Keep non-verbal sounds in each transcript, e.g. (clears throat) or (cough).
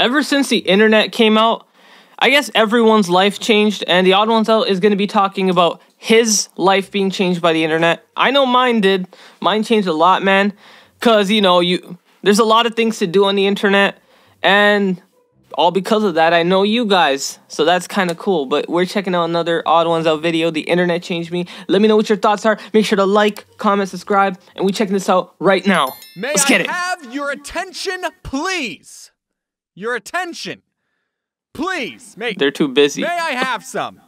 ever since the internet came out, I guess everyone's life changed, and the odd ones out is going to be talking about his life being changed by the internet. I know mine did. Mine changed a lot, man, because you know you there's a lot of things to do on the internet, and all because of that, I know you guys. So that's kind of cool. But we're checking out another Odd Ones Out video. The internet changed me. Let me know what your thoughts are. Make sure to like, comment, subscribe, and we checking this out right now. May Let's get I it. have your attention, please? your attention. Please, mate. They're too busy. May I have some?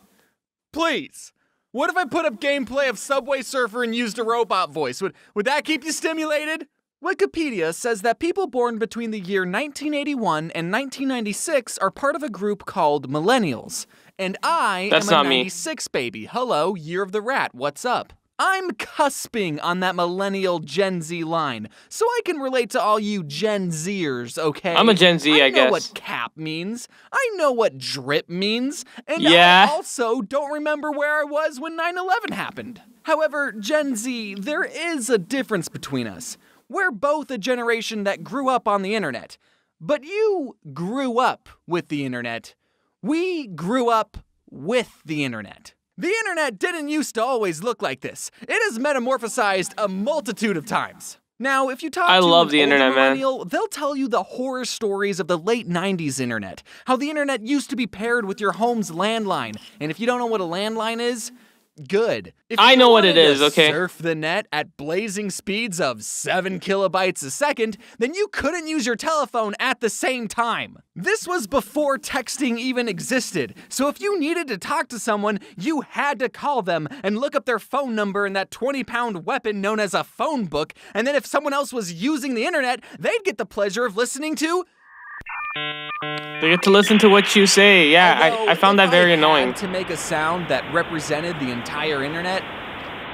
Please. What if I put up gameplay of Subway Surfer and used a robot voice? Would would that keep you stimulated? Wikipedia says that people born between the year 1981 and 1996 are part of a group called millennials. And I That's am a 96 me. baby. Hello, year of the rat. What's up? I'm cusping on that millennial Gen Z line, so I can relate to all you Gen Zers, okay? I'm a Gen Z, I, I guess. I know what cap means. I know what drip means. And yeah. I also don't remember where I was when 9 11 happened. However, Gen Z, there is a difference between us. We're both a generation that grew up on the internet, but you grew up with the internet. We grew up with the internet. The internet didn't used to always look like this. It has metamorphosized a multitude of times. Now, if you talk I to love the internet, millennial, man. they'll tell you the horror stories of the late 90s internet. How the internet used to be paired with your home's landline. And if you don't know what a landline is, good. If I know what it is, okay? Surf the net at blazing speeds of 7 kilobytes a second, then you couldn't use your telephone at the same time. This was before texting even existed, so if you needed to talk to someone, you had to call them and look up their phone number in that 20 pound weapon known as a phone book, and then if someone else was using the internet, they'd get the pleasure of listening to they get to listen to what you say. Yeah, I, I found that very I annoying. To make a sound that represented the entire internet,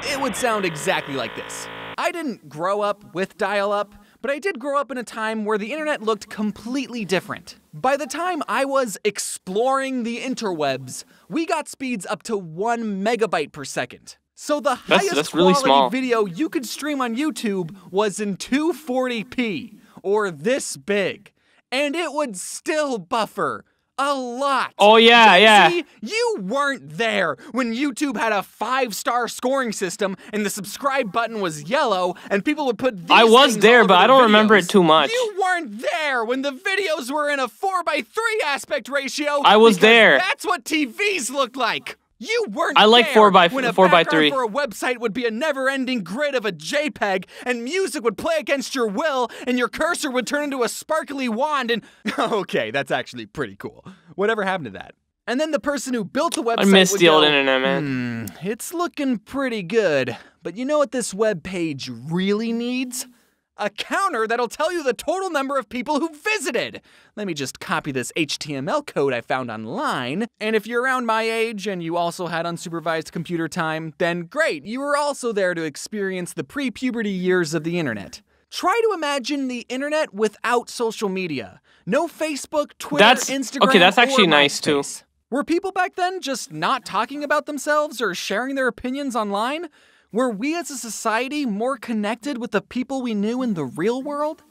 it would sound exactly like this. I didn't grow up with dial up, but I did grow up in a time where the internet looked completely different. By the time I was exploring the interwebs, we got speeds up to one megabyte per second. So the that's, highest that's really quality small. video you could stream on YouTube was in 240p, or this big and it would still buffer a lot. Oh yeah, z yeah. You weren't there when YouTube had a five-star scoring system and the subscribe button was yellow and people would put these I was there, but the I don't videos. remember it too much. You weren't there when the videos were in a 4 by 3 aspect ratio. I was there. That's what TVs looked like. You weren't. I like four by when a four by three. For a website would be a never-ending grid of a JPEG, and music would play against your will, and your cursor would turn into a sparkly wand. And (laughs) okay, that's actually pretty cool. Whatever happened to that? And then the person who built the website. I miss the old internet, man. Hmm, it's looking pretty good, but you know what this web page really needs? a counter that'll tell you the total number of people who visited. Let me just copy this HTML code I found online. And if you're around my age and you also had unsupervised computer time, then great, you were also there to experience the pre puberty years of the internet. Try to imagine the internet without social media. No Facebook, Twitter, that's, Instagram. Okay, that's actually nice too. Were people back then just not talking about themselves or sharing their opinions online? Were we as a society more connected with the people we knew in the real world?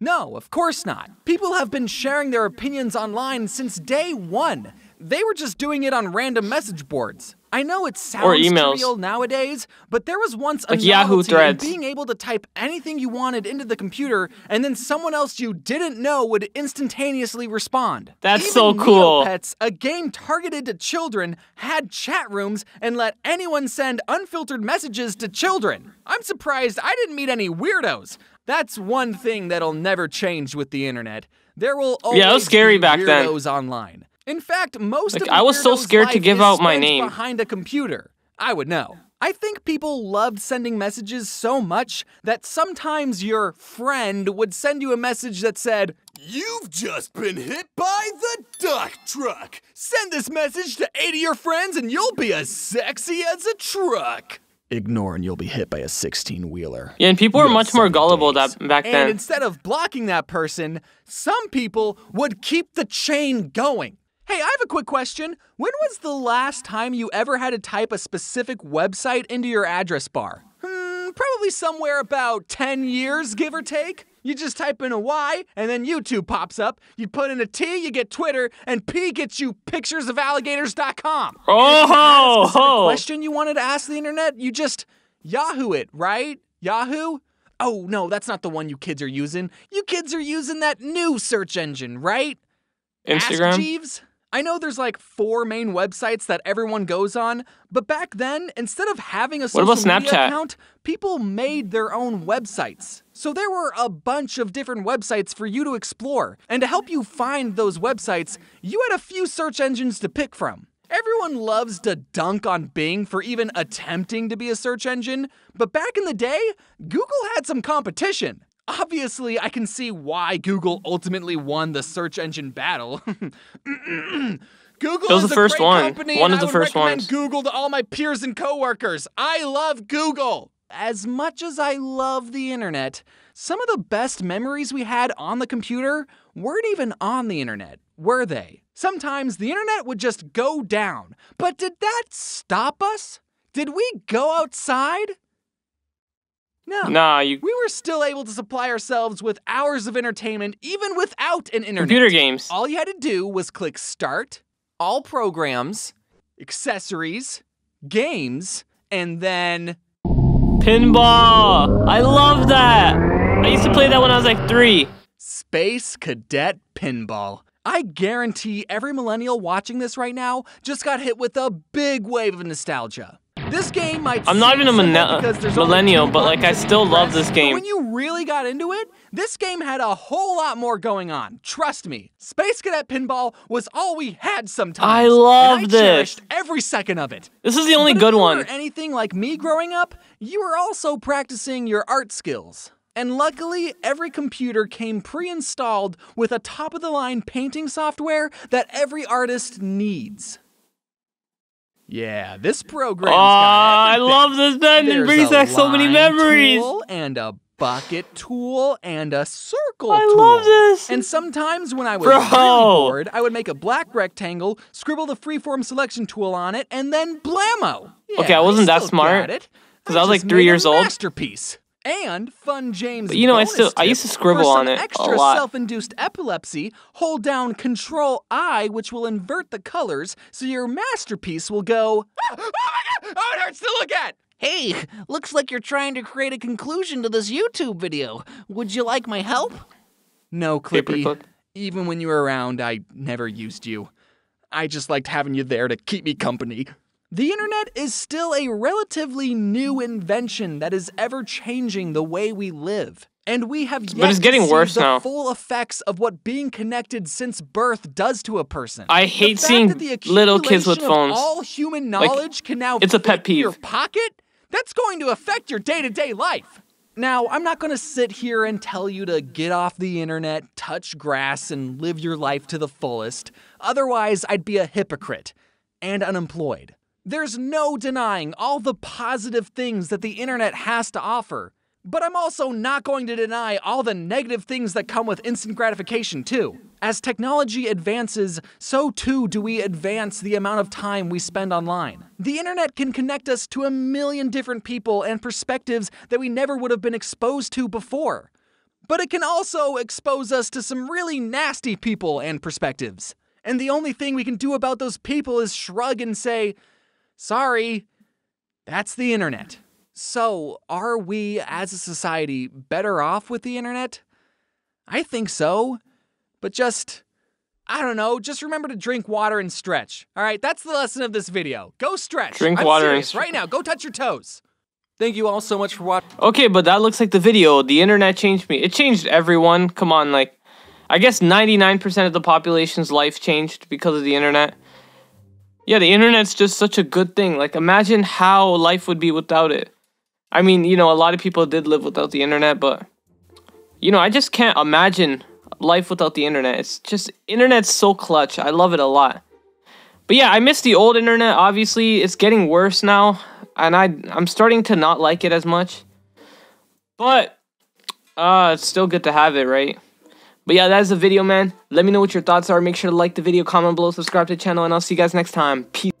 No, of course not. People have been sharing their opinions online since day one. They were just doing it on random message boards. I know it sounds trivial nowadays, but there was once a like Yahoo threads. being able to type anything you wanted into the computer, and then someone else you didn't know would instantaneously respond. That's Even so cool. Pets, a game targeted to children, had chat rooms and let anyone send unfiltered messages to children. I'm surprised I didn't meet any weirdos. That's one thing that'll never change with the internet. There will always yeah, it was scary be back weirdos then. online. In fact, most like, of I was so scared to give out my name behind a computer. I would know. I think people loved sending messages so much that sometimes your friend would send you a message that said, You've just been hit by the duck truck. Send this message to 80 of your friends and you'll be as sexy as a truck. Ignore and you'll be hit by a 16 wheeler. Yeah, and people were much more gullible that back and then. And instead of blocking that person, some people would keep the chain going. Hey, I have a quick question. When was the last time you ever had to type a specific website into your address bar? Hmm, probably somewhere about 10 years, give or take. You just type in a Y, and then YouTube pops up. You put in a T, you get Twitter, and P gets you picturesofalligators.com. Oh! If oh. question you wanted to ask the internet, you just Yahoo it, right? Yahoo? Oh, no, that's not the one you kids are using. You kids are using that new search engine, right? Instagram? Ask Jeeves? I know there's like four main websites that everyone goes on, but back then, instead of having a social media account, people made their own websites. So there were a bunch of different websites for you to explore. And to help you find those websites, you had a few search engines to pick from. Everyone loves to dunk on Bing for even attempting to be a search engine, but back in the day, Google had some competition. Obviously, I can see why Google ultimately won the search engine battle. (clears throat) Google it was is the first one. Company, one of I the first ones. Google to all my peers and coworkers. I love Google. As much as I love the internet, some of the best memories we had on the computer weren't even on the internet, were they? Sometimes the internet would just go down. But did that stop us? Did we go outside? Nah, you. We were still able to supply ourselves with hours of entertainment even without an internet. Computer games. All you had to do was click Start, All Programs, Accessories, Games, and then. Pinball! I love that! I used to play that when I was like three. Space Cadet Pinball. I guarantee every millennial watching this right now just got hit with a big wave of nostalgia. This game might. I'm not even a millennial, but like I still love this game. When you really got into it, this game had a whole lot more going on. Trust me, Space Cadet Pinball was all we had. Sometimes I love and I this. Cherished every second of it. This is the only but good if you one. Were anything like me growing up, you were also practicing your art skills. And luckily, every computer came pre installed with a top of the line painting software that every artist needs. Yeah, this program. Oh, I love this. Then it brings back so many memories. and a bucket tool and a circle I tool. love this. And sometimes when I was really bored, I would make a black rectangle, scribble the freeform selection tool on it, and then blammo. Yeah, okay, I wasn't I that smart. Because I, I was like three years old. Masterpiece and Fun James. But you know, I still I used to scribble on it extra a lot. self-induced epilepsy. Hold down Control I, which will invert the colors, so your masterpiece will go. Oh, oh my god! Oh, it hurts to look at. Hey, looks like you're trying to create a conclusion to this YouTube video. Would you like my help? No, Clippy. Even when you were around, I never used you. I just liked having you there to keep me company. The internet is still a relatively new invention that is ever changing the way we live. And we have yet but it's getting to see worse the now. full effects of what being connected since birth does to a person. I hate seeing little kids with phones. All human knowledge like, can now it's a pet peeve. Your pocket? That's going to affect your day to -day life. Now, I'm not going to sit here and tell you to get off the internet, touch grass, and live your life to the fullest. Otherwise, I'd be a hypocrite and unemployed. There's no denying all the positive things that the internet has to offer, but I'm also not going to deny all the negative things that come with instant gratification, too. As technology advances, so too do we advance the amount of time we spend online. The internet can connect us to a million different people and perspectives that we never would have been exposed to before. But it can also expose us to some really nasty people and perspectives. And the only thing we can do about those people is shrug and say, Sorry, that's the internet. So, are we as a society better off with the internet? I think so. But just, I don't know, just remember to drink water and stretch. All right, that's the lesson of this video. Go stretch. Drink I'm water serious, right now. Go touch your toes. Thank you all so much for watching. Okay, but that looks like the video. The internet changed me. It changed everyone. Come on, like, I guess 99% of the population's life changed because of the internet yeah, the internet's just such a good thing. Like, imagine how life would be without it. I mean, you know, a lot of people did live without the internet, but you know, I just can't imagine life without the internet. It's just internet's so clutch. I love it a lot. But yeah, I miss the old internet. Obviously, it's getting worse now, and I I'm starting to not like it as much. But uh, it's still good to have it, right? But yeah, that's the video, man. Let me know what your thoughts are. Make sure to like the video, comment below, subscribe to the channel, and I'll see you guys next time. Peace.